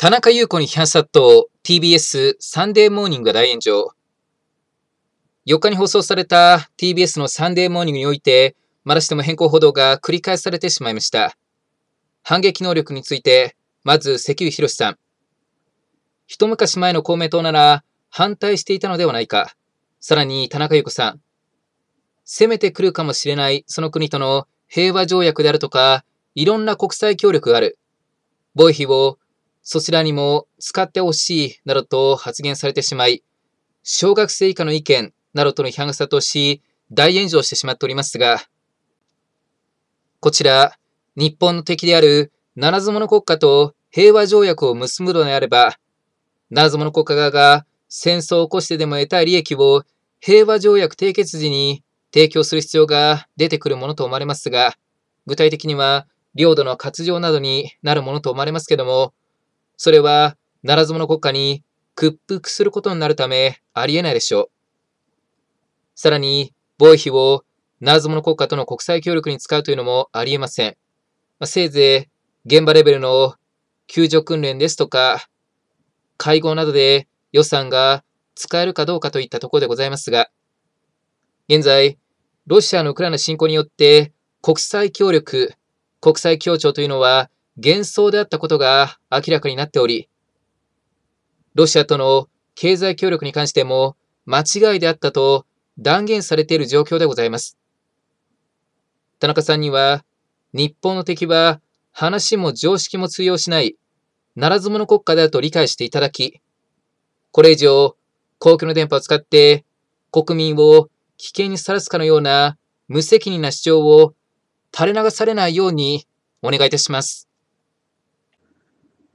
田中優子に批判殺到、TBS サンデーモーニングが大炎上。4日に放送された TBS のサンデーモーニングにおいて、まだしても変更報道が繰り返されてしまいました。反撃能力について、まず関湯博さん。一昔前の公明党なら反対していたのではないか。さらに田中優子さん。攻めてくるかもしれないその国との平和条約であるとか、いろんな国際協力がある。防衛費をそちらにも使ってほしいなどと発言されてしまい、小学生以下の意見などとの批判が殺到し、大炎上してしまっておりますが、こちら、日本の敵である七つもの国家と平和条約を結ぶのであれば、七つもの国家側が戦争を起こしてでも得たい利益を平和条約締結時に提供する必要が出てくるものと思われますが、具体的には領土の割譲などになるものと思われますけども、それは、ならず者国家に屈服することになるため、ありえないでしょう。さらに、防衛費をならず者国家との国際協力に使うというのもありえません。まあ、せいぜい、現場レベルの救助訓練ですとか、会合などで予算が使えるかどうかといったところでございますが、現在、ロシアのウクライナ侵攻によって国際協力、国際協調というのは幻想であったことが明らかになっており、ロシアとの経済協力に関しても間違いであったと断言されている状況でございます。田中さんには、日本の敵は話も常識も通用しない、ならず者国家だと理解していただき、これ以上、公共の電波を使って国民を危険にさらすかのような無責任な主張を垂れ流されないようにお願いいたします。